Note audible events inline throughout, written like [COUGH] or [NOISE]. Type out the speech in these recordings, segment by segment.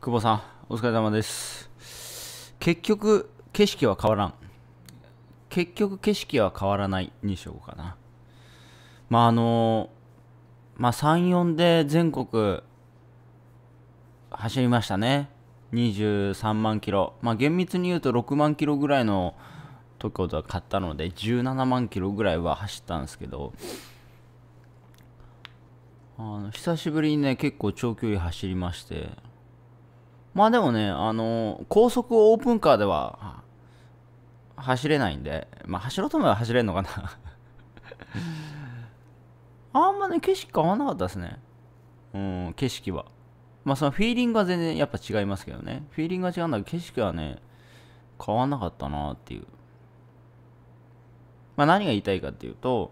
久保さん、お疲れ様です。結局、景色は変わらん。結局、景色は変わらないにしようかな。まあ、あの、まあ、3、4で全国走りましたね。23万キロ。まあ、厳密に言うと6万キロぐらいの時ほどは買ったので、17万キロぐらいは走ったんですけど、あの久しぶりにね結構長距離走りましてまあでもね、あのー、高速オープンカーでは走れないんで、まあ走ろうと思えば走れんのかなあんまね、景色変わんなかったですね。うん、景色は。まあそのフィーリングは全然やっぱ違いますけどね。フィーリングは違うんだけど、景色はね、変わんなかったなっていう。まあ何が言いたいかっていうと、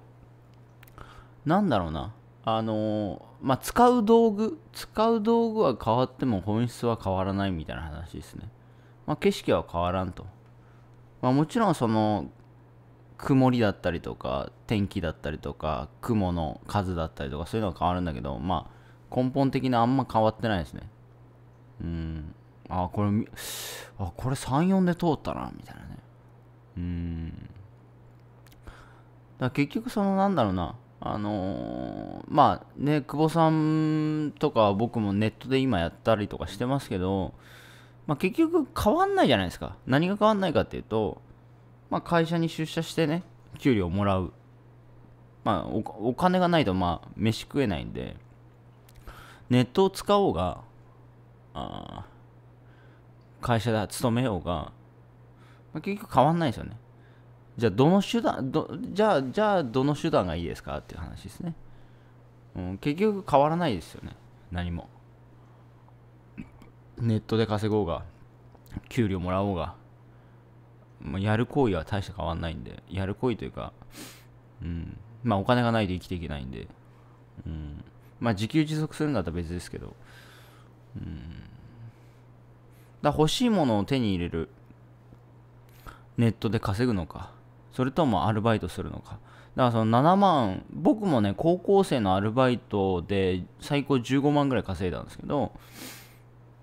なんだろうな。あのまあ、使う道具使う道具は変わっても本質は変わらないみたいな話ですね、まあ、景色は変わらんと、まあ、もちろんその曇りだったりとか天気だったりとか雲の数だったりとかそういうのは変わるんだけどまあ根本的にあんま変わってないですねうんあこれあこれ34で通ったなみたいなねうんだ結局そのなんだろうなあのー、まあね、久保さんとか僕もネットで今やったりとかしてますけど、まあ、結局変わんないじゃないですか。何が変わんないかっていうと、まあ、会社に出社してね、給料もらう。まあお、お金がないと、まあ、飯食えないんで、ネットを使おうが、あ会社で勤めようが、まあ、結局変わんないですよね。じゃあどの手段じゃあじゃあどの手段がいいですかっていう話ですね、うん、結局変わらないですよね何もネットで稼ごうが給料もらおうが、まあ、やる行為は大して変わらないんでやる行為というか、うん、まあお金がないと生きていけないんで、うん、まあ自給自足するんだったら別ですけど、うん、だ欲しいものを手に入れるネットで稼ぐのかそれともアルバイトするのかだからその7万僕もね高校生のアルバイトで最高15万ぐらい稼いだんですけど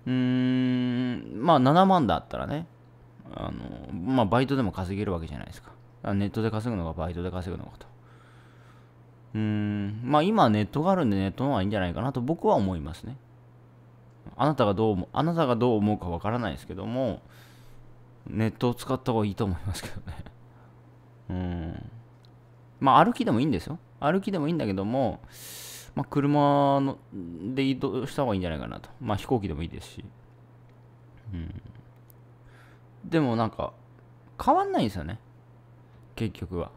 うーんまあ7万だったらねあのまあバイトでも稼げるわけじゃないですかネットで稼ぐのかバイトで稼ぐのかとうーんまあ今ネットがあるんでネットの方がいいんじゃないかなと僕は思いますねあなたがどう思うあなたがどう思うかわからないですけどもネットを使った方がいいと思いますけどねまあ、歩きでもいいんですよ。歩きでもいいんだけども、まあ、車ので移動した方がいいんじゃないかなと。まあ、飛行機でもいいですし。うん。でもなんか、変わんないんですよね。結局は。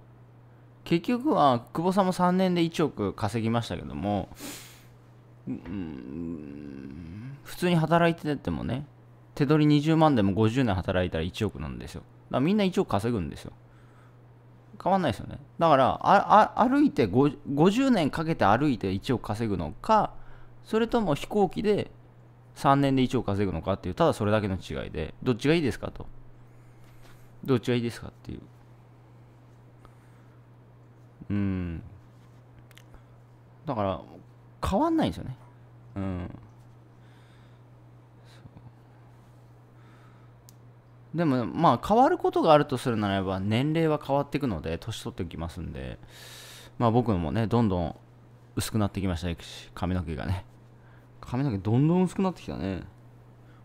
結局は、久保さんも3年で1億稼ぎましたけども、うん、普通に働いててもね、手取り20万でも50年働いたら1億なんですよ。だからみんな1億稼ぐんですよ。変わんないですよねだからあ歩いて50年かけて歩いて1億稼ぐのかそれとも飛行機で3年で1億稼ぐのかっていうただそれだけの違いでどっちがいいですかとどっちがいいですかっていううんだから変わんないんですよねうんでもまあ変わることがあるとするならば年齢は変わっていくので年取ってきますんでまあ僕もねどんどん薄くなってきましたし髪の毛がね髪の毛どんどん薄くなってきたね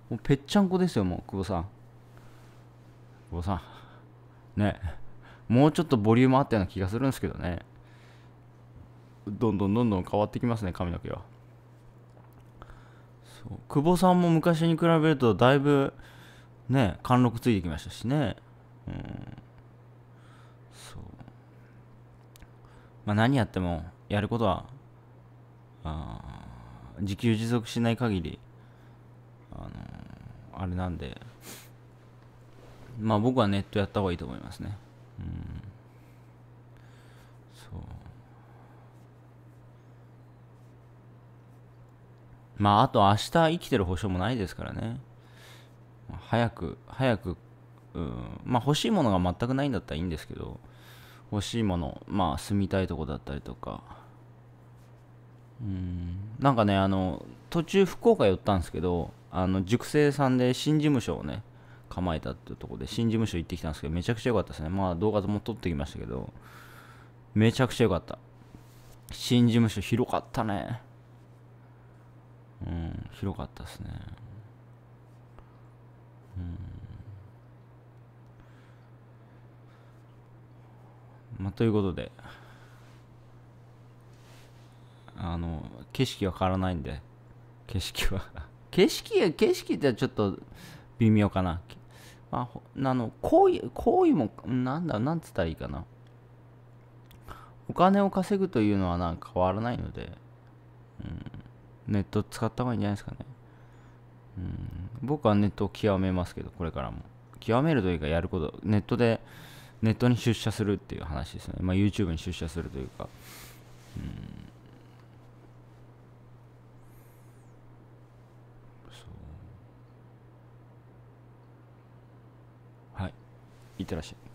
もうぺっちゃんこですよもう久保さん久保さんねもうちょっとボリュームあったような気がするんですけどねどんどんどんどん変わってきますね髪の毛はそう久保さんも昔に比べるとだいぶね貫禄ついてきましたしねうんそうまあ何やってもやることはあ自給自足しない限りあのあれなんでまあ僕はネットやった方がいいと思いますねうんそうまああと明日生きてる保証もないですからね早く、早く、うん、まあ欲しいものが全くないんだったらいいんですけど、欲しいもの、まあ住みたいとこだったりとか、うん、なんかね、あの、途中福岡寄ったんですけど、あの、塾生さんで新事務所をね、構えたっていうとこで、新事務所行ってきたんですけど、めちゃくちゃ良かったですね。まあ動画も撮ってきましたけど、めちゃくちゃ良かった。新事務所広かったね。うん、広かったですね。まあ、ということで、あの、景色は変わらないんで、景色は [LAUGHS] 景色は、景色ってちょっと微妙かな。まあ、あの、行為、行為も、なんだ、なんつったらいいかな。お金を稼ぐというのはなんか変わらないので、うん、ネット使った方がいいんじゃないですかね。うん僕はネットを極めますけど、これからも。極めるというか、やること、ネットで、ネットに出社するっていう話ですね。まあ、YouTube に出社するというか。うん。そう。はい。いってらっしゃい。